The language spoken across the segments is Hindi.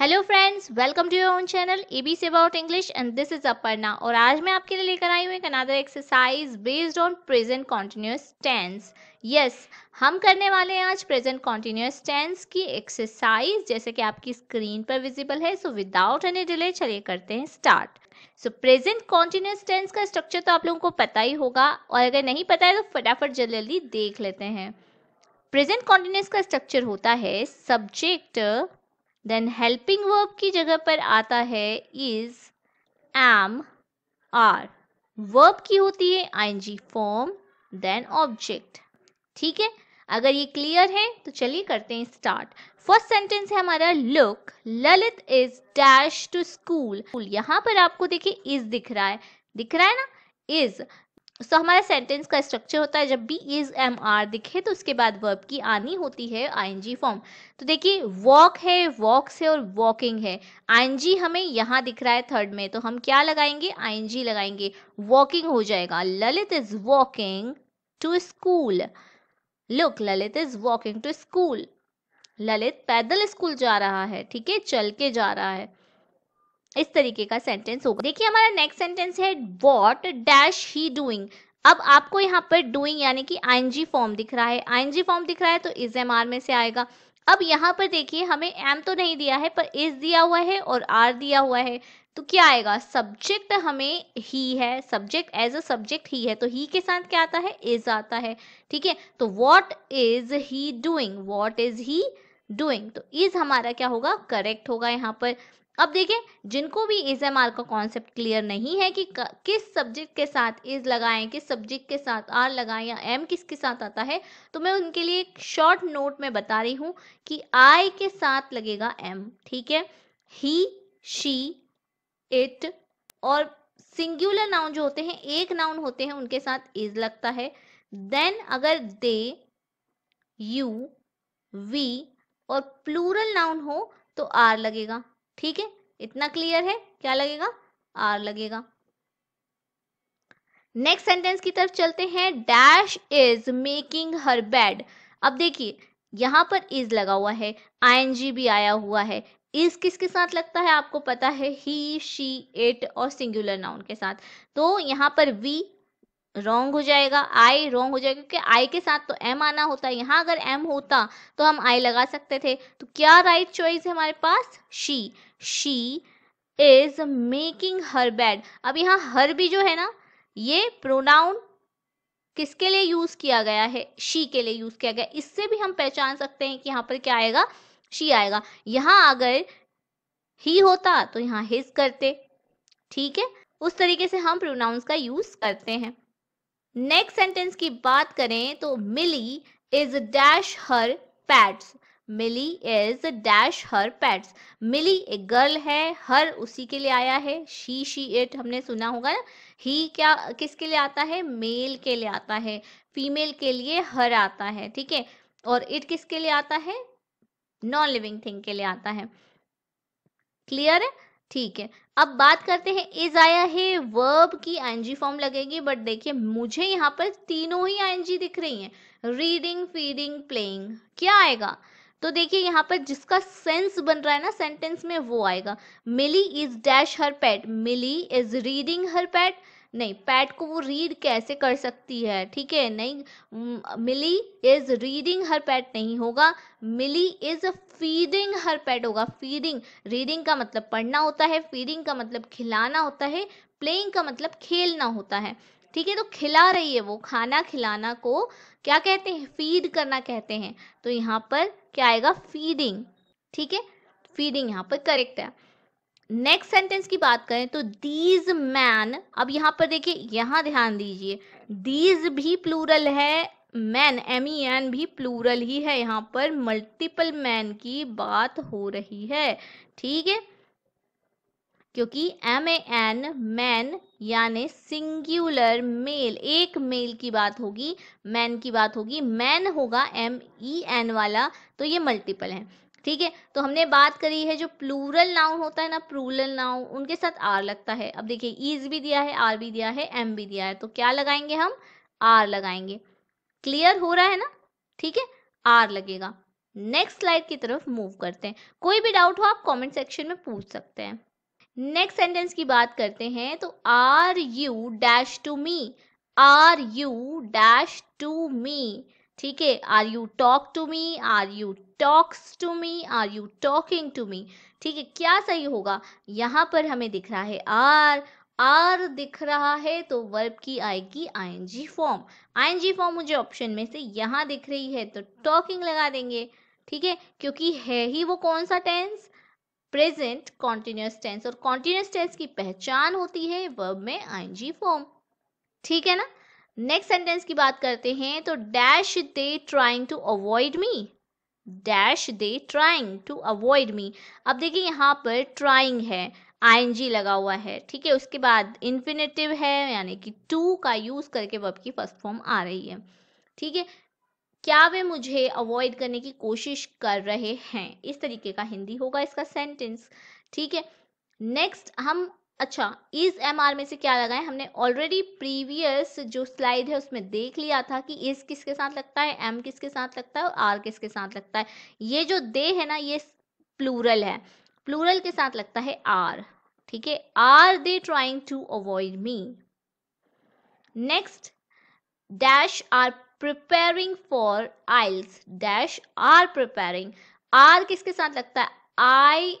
Hello friends welcome to your own channel A B C about English and this is Aparna और आज मैं आपके लिए लेकर आई हूँ एक another exercise based on present continuous tense yes हम करने वाले हैं आज प्रेजेंट कॉन्टिन्यूस टेंस की एक्सरसाइज जैसे कि आपकी स्क्रीन पर विजिबल है सो विदाउट एनी डिले चलिए करते हैं start so present continuous tense का स्ट्रक्चर तो आप लोगों को पता ही होगा और अगर नहीं पता है तो फटाफट जल्दी देख लेते हैं प्रेजेंट कॉन्टिन्यूस का स्ट्रक्चर होता है सब्जेक्ट देन हेल्पिंग वर्ब की जगह पर आता है इज एम आर वर्ब की होती है I N G form then object ठीक है अगर ये क्लियर है तो चलिए करते हैं स्टार्ट फर्स्ट सेंटेंस है हमारा look Lalit is dash to school यहाँ पर आपको देखिए इज दिख रहा है दिख रहा है ना इज सो so, हमारा सेंटेंस का स्ट्रक्चर होता है जब भी इज एम आर दिखे तो उसके बाद वर्ब की आनी होती है आईएनजी फॉर्म तो देखिए वॉक है वॉक्स है और वॉकिंग है आईएनजी हमें यहाँ दिख रहा है थर्ड में तो हम क्या लगाएंगे आईएनजी लगाएंगे वॉकिंग हो जाएगा Lalit is walking to school look Lalit is walking to school Lalit पैदल स्कूल जा रहा है ठीक है चल के जा रहा है इस तरीके का सेंटेंस होगा देखिए हमारा नेक्स्ट सेंटेंस है वॉट डैश ही डूइंग अब आपको यहाँ पर डूइंग यानी कि आईएनजी फॉर्म दिख रहा है आईएनजी फॉर्म दिख रहा है तो इज एम आर में से आएगा अब यहाँ पर देखिए हमें एम तो नहीं दिया है पर इज दिया हुआ है और आर दिया हुआ है तो क्या आएगा सब्जेक्ट हमें ही है subject as a subject he है तो ही के साथ क्या आता है इज आता है ठीक है तो what is he doing what is he doing तो इज हमारा क्या होगा करेक्ट होगा यहाँ पर अब देखिए जिनको भी इज एम आर का कॉन्सेप्ट क्लियर नहीं है कि किस सब्जेक्ट के साथ इज लगाएं किस सब्जेक्ट के साथ आर लगाएं या एम किसके साथ आता है तो मैं उनके लिए एक शॉर्ट नोट में बता रही हूं कि आई के साथ लगेगा एम ठीक है ही शी इट और सिंगुलर नाउन जो होते हैं एक नाउन होते हैं उनके साथ इज लगता है देन अगर दे यू वी और प्लूरल नाउन हो तो आर लगेगा ठीक है इतना क्लियर है क्या लगेगा आर लगेगा नेक्स्ट सेंटेंस की तरफ चलते हैं dash is making her bed अब देखिए यहां पर इज लगा हुआ है आई भी आया हुआ है इज किसके साथ लगता है आपको पता है ही शी इट और सिंगुलर नाउन के साथ तो यहाँ पर वी रॉन्ग हो जाएगा आई रॉन्ग हो जाएगा क्योंकि आई के साथ तो एम आना होता है यहाँ अगर एम होता तो हम आई लगा सकते थे तो क्या राइट चॉइस है हमारे पास she she is making her bed अब यहाँ हर भी जो है ना ये प्रोनाउन किसके लिए यूज किया गया है शी के लिए यूज किया गया इससे भी हम पहचान सकते हैं कि यहाँ पर क्या आएगा शी आएगा यहाँ अगर ही होता तो यहाँ हिज करते ठीक है उस तरीके से हम प्रोनाउंस का यूज करते हैं नेक्स्ट सेंटेंस की बात करें तो Milly is dash her pets Milly is dash her pets Milly एक गर्ल है हर उसी के लिए आया है शी शी इट हमने सुना होगा ना ही क्या किसके लिए आता है मेल के लिए आता है फीमेल के लिए हर आता है ठीक है और इट किसके लिए आता है नॉन लिविंग थिंग के लिए आता है क्लियर है ठीक है अब बात करते हैं इज आया है वर्ब की आईएनजी फॉर्म लगेगी बट देखिए मुझे यहाँ पर तीनों ही आईएनजी दिख रही हैं रीडिंग फीडिंग प्लेइंग क्या आएगा तो देखिए यहाँ पर जिसका सेंस बन रहा है ना सेंटेंस में वो आएगा Milly is dash her pet Milly is reading her pet नहीं पैट को वो रीड कैसे कर सकती है ठीक है नहीं Milly is reading her pet नहीं होगा Milly is feeding her pet होगा फीडिंग रीडिंग का मतलब पढ़ना होता है फीडिंग का मतलब खिलाना होता है प्लेइंग का मतलब खेलना होता है ठीक है तो खिला रही है वो खाना खिलाना को क्या कहते हैं फीड करना कहते हैं तो यहाँ पर क्या आएगा फीडिंग ठीक है फीडिंग यहाँ पर करेक्ट है नेक्स्ट सेंटेंस की बात करें तो दीज मैन अब यहाँ पर देखिए यहाँ ध्यान दीजिए दीज भी प्लूरल है मैन एम ई एन भी प्लूरल ही है यहाँ पर मल्टीपल मैन की बात हो रही है ठीक है क्योंकि एम ए एन मैन यानी सिंगुलर मेल एक मेल की बात होगी मैन की बात होगी मैन होगा एम ई एन वाला तो ये मल्टीपल है ठीक है तो हमने बात करी है जो प्लूरल नाउन होता है ना प्लूरल नाउन उनके साथ आर लगता है अब देखिए ईज भी दिया है आर भी दिया है एम भी दिया है तो क्या लगाएंगे हम आर लगाएंगे क्लियर हो रहा है ना ठीक है आर लगेगा नेक्स्ट स्लाइड की तरफ मूव करते हैं कोई भी डाउट हो आप कमेंट सेक्शन में पूछ सकते हैं नेक्स्ट सेंटेंस की बात करते हैं तो are you dash to me are you dash to me ठीक है are you talk to me are you talks to me are you talking to me ठीक है क्या सही होगा यहाँ पर हमें दिख रहा है आर आर दिख रहा है तो वर्ब की आएगी आईएनजी फॉर्म आईएनजी फॉर्म मुझे ऑप्शन में से यहाँ दिख रही है तो टॉकिंग लगा देंगे ठीक है क्योंकि है ही वो कौन सा टेंस प्रेजेंट कॉन्टिन्यूस टेंस और कॉन्टिन्यूस टेंस की पहचान होती है वर्ब में आईएनजी फॉर्म ठीक है ना नेक्स्ट सेंटेंस की बात करते हैं तो dash they trying to avoid me dash they trying to avoid me अब देखिए यहाँ पर ट्राइंग है आईएनजी लगा हुआ है ठीक है उसके बाद इन्फिनेटिव है यानी कि टू का यूज करके वर्ब की फर्स्ट फॉर्म आ रही है ठीक है क्या वे मुझे अवॉइड करने की कोशिश कर रहे हैं इस तरीके का हिंदी होगा इसका सेंटेंस ठीक है नेक्स्ट हम अच्छा इज एम आर में से क्या लगाएं हमने ऑलरेडी प्रीवियस जो स्लाइड है उसमें देख लिया था कि इज किसके साथ लगता है एम किसके साथ लगता है और आर किसके साथ लगता है ये जो दे है ना ये प्लूरल है प्लूरल के साथ लगता है आर ठीक है are they trying to avoid me next dash are preparing for IELTS dash are preparing are किसके साथ लगता है आई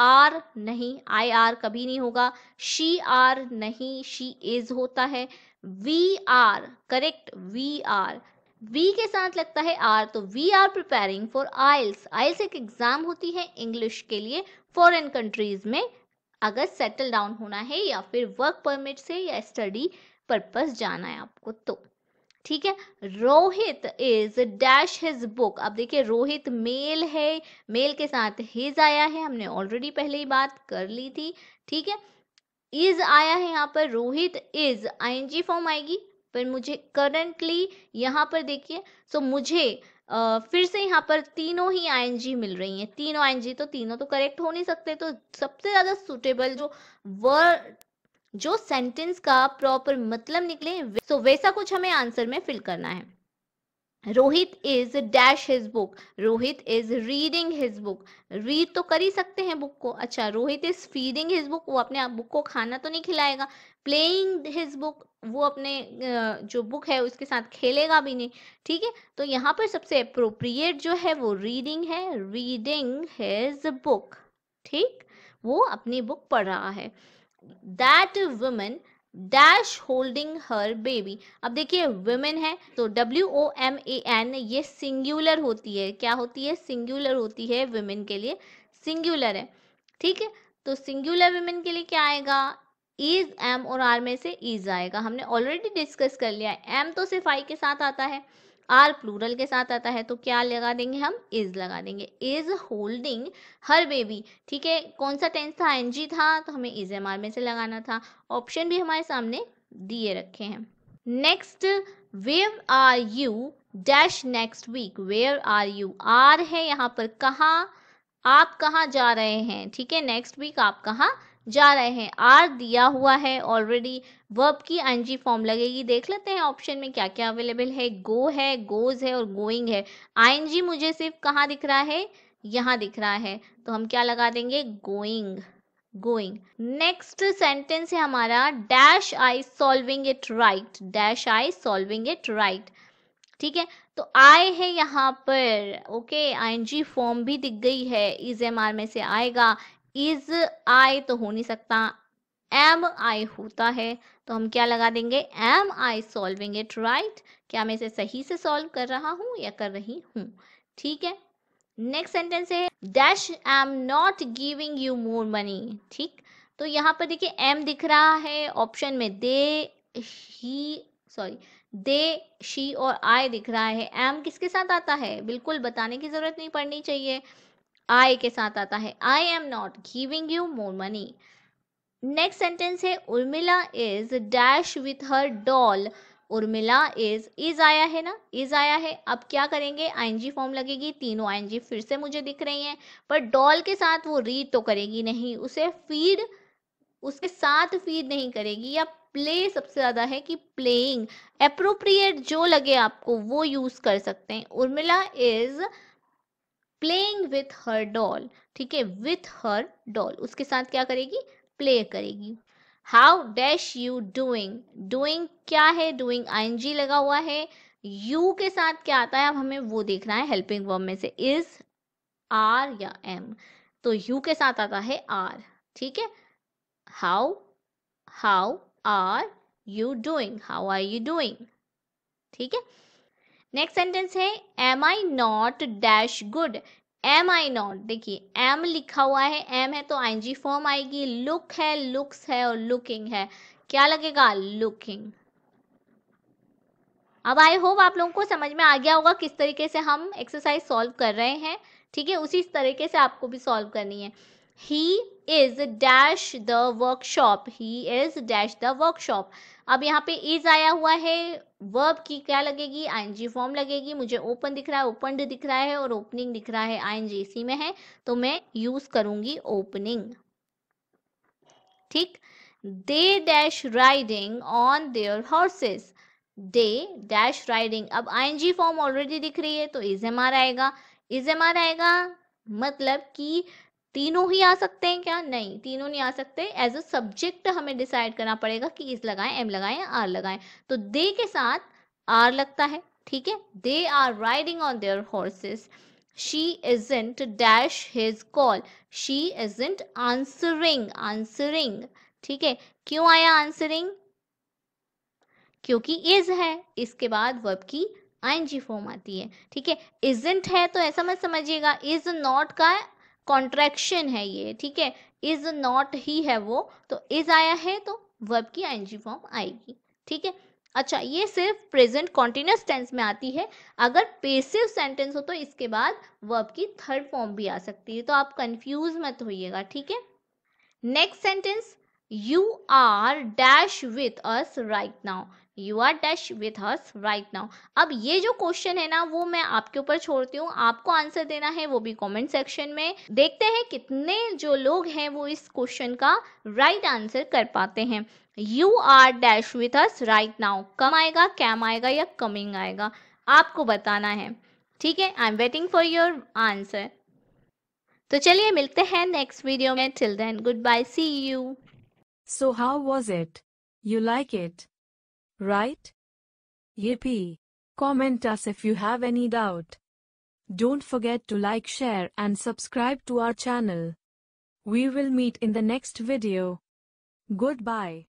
आर नहीं आई आर कभी नहीं होगा शी आर नहीं शी इज होता है we are correct we are we के साथ लगता है आर तो we are preparing for IELTS IELTS एक एग्जाम होती है इंग्लिश के लिए फॉरेन कंट्रीज में अगर सेटल डाउन होना है या फिर वर्क परमिट से या स्टडी पर्पस जाना है आपको तो ठीक है Rohit is dash his book अब देखिए रोहित मेल है मेल के साथ हिज आया है हमने ऑलरेडी पहले ही बात कर ली थी ठीक है इज आया है यहाँ पर रोहित इज आईएनजी फॉर्म आएगी पर मुझे करंटली यहाँ पर देखिए सो मुझे आ, फिर से यहाँ पर तीनों ही आईएनजी मिल रही हैं तीनों आईएनजी तो तीनों तो करेक्ट हो नहीं सकते तो सबसे ज़्यादा सुटेबल जो वर्ड जो सेंटेंस का प्रॉपर मतलब निकले सो वैसा कुछ हमें आंसर में फिल करना है Rohit is dash his book Rohit is reading his book read तो कर ही सकते हैं बुक को अच्छा Rohit is feeding his book वो अपने बुक को खाना तो नहीं खिलाएगा प्लेइंग हिज बुक वो अपने जो बुक है उसके साथ खेलेगा भी नहीं ठीक है तो यहाँ पर सबसे अप्रोप्रिएट जो है वो रीडिंग है रीडिंग हिज बुक ठीक वो अपनी बुक पढ़ रहा है that women dash holding her baby अब देखिए वुमेन है तो W O M A N ये सिंगुलर होती है क्या होती है सिंगुलर होती है वुमेन के लिए सिंगुलर है ठीक है तो सिंगुलर वुमेन के लिए क्या आएगा इज एम और आर में से इज आएगा हमने ऑलरेडी डिस्कस कर लिया है एम तो सिर्फ आई के साथ आता है आर प्लूरल के साथ आता है तो क्या लगा देंगे हम इज लगा देंगे इज होल्डिंग हर बेबी ठीक है कौन सा टेंस था एनजी था तो हमें इज एम आर में से लगाना था ऑप्शन भी हमारे सामने दिए रखे हैं next wave are you dash next week where are you are है यहाँ पर कहाँ आप कहाँ जा रहे हैं ठीक है नेक्स्ट वीक आप कहाँ जा रहे हैं आर दिया हुआ है ऑलरेडी वर्ब की एनजी फॉर्म लगेगी देख लेते हैं ऑप्शन में क्या क्या अवेलेबल है गो है गोज है और गोइंग है आईएनजी मुझे सिर्फ कहाँ दिख रहा है यहाँ दिख रहा है तो हम क्या लगा देंगे गोइंग गोइंग नेक्स्ट सेंटेंस है हमारा dash I solving it right dash I solving it right ठीक है तो आए है यहाँ पर ओके आईएनजी जी फॉर्म भी दिख गई है इज एम आर में से आएगा इज आई तो हो नहीं सकता एम आई होता है तो हम क्या लगा देंगे am I solving it right क्या मैं इसे सही से सॉल्व कर रहा हूँ या कर रही हूँ ठीक है नेक्स्ट सेंटेंस है dash I am not giving you more money ठीक तो यहाँ पर देखिए एम दिख रहा है ऑप्शन में दे ही सॉरी दे शी और आई दिख रहा है एम किसके साथ आता है बिल्कुल बताने की जरूरत नहीं पड़नी चाहिए आई के साथ आता है I am not giving you more money next sentence है Urmila is dash with her doll Urmila is is आया है ना इज आया है अब क्या करेंगे आईएनजी फॉर्म लगेगी तीनों आईएनजी फिर से मुझे दिख रही हैं पर डॉल के साथ वो रीड तो करेगी नहीं उसे फीड उसके साथ फीड नहीं करेगी या प्ले सबसे ज़्यादा है कि प्लेइंग अप्रोप्रिएट जो लगे आपको वो यूज़ कर सकते हैं Urmila is playing with her doll ठीक है विथ हर डॉल उसके साथ क्या करेगी प्ले करेगी how dash you doing doing क्या है डूइंग आई लगा हुआ है यू के साथ क्या आता है अब हमें वो देखना है हेल्पिंग वर्ब में से इज आर या एम तो यू के साथ आता है आर ठीक है how how are you doing how are you doing ठीक है नेक्स्ट सेंटेंस है am I not dash good am I not देखिए एम लिखा हुआ है एम है तो आईएनजी फॉर्म आएगी लुक है लुक्स है और लुकिंग है क्या लगेगा लुकिंग अब आई होप आप लोगों को समझ में आ गया होगा किस तरीके से हम एक्सरसाइज सॉल्व कर रहे हैं ठीक है उसी तरीके से आपको भी सॉल्व करनी है he is dash the workshop he is dash the workshop अब यहाँ पे इज आया हुआ है वर्ब की क्या लगेगी आई एनजी फॉर्म लगेगी मुझे ओपन दिख रहा है ओपनड दिख रहा है और ओपनिंग दिख रहा है आईएनजी इसी में है तो मैं यूज करूंगी ओपनिंग ठीक they dash riding on their horses they dash riding अब आई एनजी फॉर्म ऑलरेडी दिख रही है तो इज एम आर आएगा इज एम आर आएगा मतलब कि तीनों ही आ सकते हैं क्या नहीं तीनों नहीं आ सकते एज अ सब्जेक्ट हमें डिसाइड करना पड़ेगा कि इस लगाएं एम लगाएं आर लगाएं तो दे के साथ आर लगता है ठीक है they are riding on their horses she isn't dash his call she isn't answering answering ठीक है क्यों आया answering क्योंकि is है इसके बाद verb की ing फॉर्म आती है ठीक है isn't है तो ऐसा मत समझिएगा is not का कॉन्ट्रैक्शन है ये ठीक है इज नॉट ही है वो तो इज आया है तो वर्ब की आईएनजी फॉर्म आएगी ठीक है अच्छा ये सिर्फ प्रेजेंट कॉन्टिन्यूस टेंस में आती है अगर पेसिव सेंटेंस हो तो इसके बाद वर्ब की थर्ड फॉर्म भी आ सकती है तो आप कंफ्यूज मत होइएगा ठीक है next sentence you are dash with us right now you are dash with us right now अब ये जो क्वेश्चन है ना वो मैं आपके ऊपर छोड़ती हूँ आपको आंसर देना है वो भी कॉमेंट सेक्शन में देखते हैं कितने जो लोग हैं वो इस क्वेश्चन का राइट right आंसर कर पाते हैं you are dash with us right now come आएगा कैम आएगा या कमिंग आएगा आपको बताना है ठीक है I am waiting for your answer तो चलिए मिलते हैं नेक्स्ट वीडियो में till then goodbye see you So how was it? You like it? Right? Yippee! Comment us if you have any doubt. Don't forget to like share and subscribe to our channel. We will meet in the next video. Goodbye.